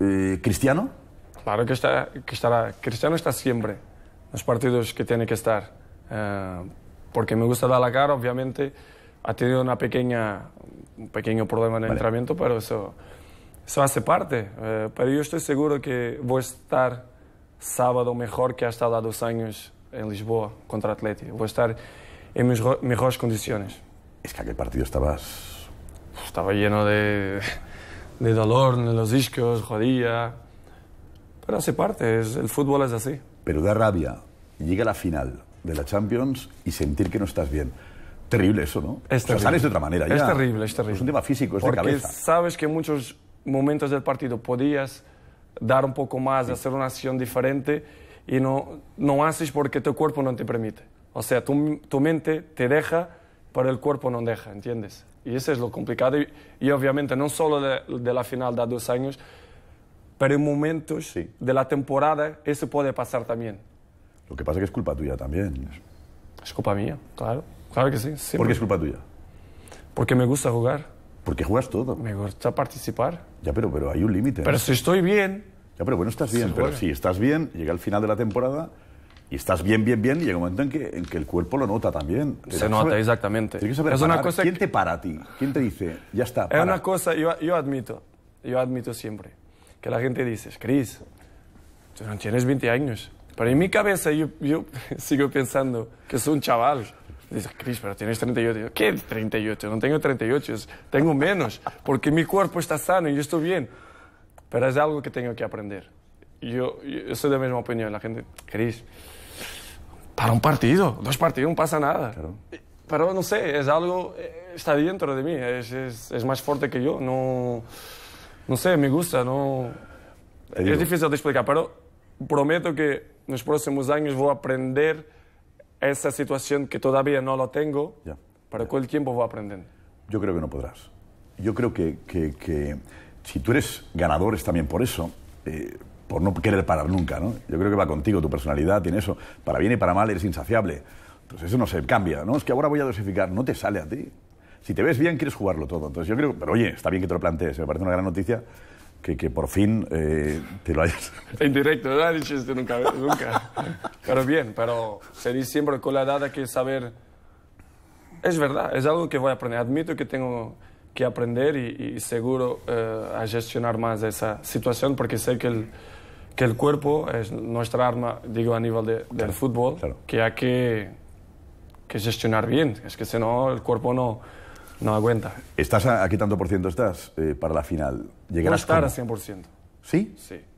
Eh, cristiano? Claro que, está, estará. Cristiano está siempre en los partidos que tiene que estar. Eh, porque me gusta dar la cara, obviamente. Ha tenido una pequeña, un pequeño problema en el entrenamiento, pero eso, eso hace parte. Eh, pero yo estoy seguro que voy a estar sábado mejor que ha estado dos años en Lisboa contra Atleti. Voy a estar en mis mejores condiciones. Es que aquel partido estabas... Estaba lleno de de dolor en los discos, jodía. Pero hace parte, es, el fútbol es así. Pero da rabia. Llega la final de la Champions y sentir que no estás bien. Terrible eso, ¿no? Es sales de otra manera. Es terrible, es terrible. Es un tema físico, es de cabeza. sabes que en muchos momentos del partido podías dar un poco más, hacer una acción diferente y no, no haces porque tu cuerpo no te permite. O sea, tu, tu mente te deja, pero el cuerpo no deja, ¿entiendes? Y eso es lo complicado. Y, obviamente no solo de, la final de dos años, pero en momentos de la temporada eso puede pasar también. Lo que pasa es que es culpa tuya también. Es culpa mía, claro. Claro que sí. porque ¿Por qué es culpa tuya? Porque me gusta jugar. Porque juegas todo. Me gusta participar. Ya, pero, pero hay un límite. Pero si estoy bien. Ya, pero bueno, estás bien. Pero si estás bien, llega el final de la temporada y estás bien, bien, bien, y llega un momento en que, el cuerpo lo nota también. Se nota, exactamente. una cosa ¿Quién te para a ti? ¿Quién te dice, ya está? Es una cosa, yo, admito, yo admito siempre, que la gente dice, Chris, tú no tienes 20 años. Pero en mi cabeza yo, sigo pensando que soy un chaval. Dice, Cris, pero tienes 38. ¿Qué 38? No tengo 38, tengo menos, porque mi cuerpo está sano y yo estoy bien. Pero es algo que tengo que aprender yo, yo soy de la misma opinión. La gente, Cris, para un partido, dos partidos, no pasa nada. Pero no sé, es algo, eh, está dentro de mí, es, es, es más fuerte que yo. No, no sé, me gusta, no. Es difícil de explicar, pero prometo que en los próximos años voy a aprender esa situación que todavía no lo tengo, para pero con el tiempo voy aprender Yo creo que no podrás. Yo creo que, que, que si tú eres ganador es también por eso. Eh, por no querer parar nunca, ¿no? Yo creo que va contigo, tu personalidad tiene eso. Para bien y para mal eres insaciable. Entonces pues eso no se cambia, ¿no? Es que ahora voy a dosificar, no te sale a ti. Si te ves bien, quieres jugarlo todo. Entonces yo creo, pero oye, está bien que te lo plantees, me parece una gran noticia. Que, por fin eh, te lo hayas... En directo, no nunca, nunca. Pero bien, pero se dice siempre con la edad que saber... Es verdad, es algo que voy a aprender. Admito que tengo que aprender y, seguro eh, a gestionar más esa situación porque sé que el, que el cuerpo es nuestra arma, digo, a nivel del fútbol, que hay que, que, gestionar bien, es que si no, el cuerpo no, no aguanta. ¿Estás a, qué tanto por ciento estás eh, para la final? ¿Llegarás a estar a 100%. ¿Sí? Sí.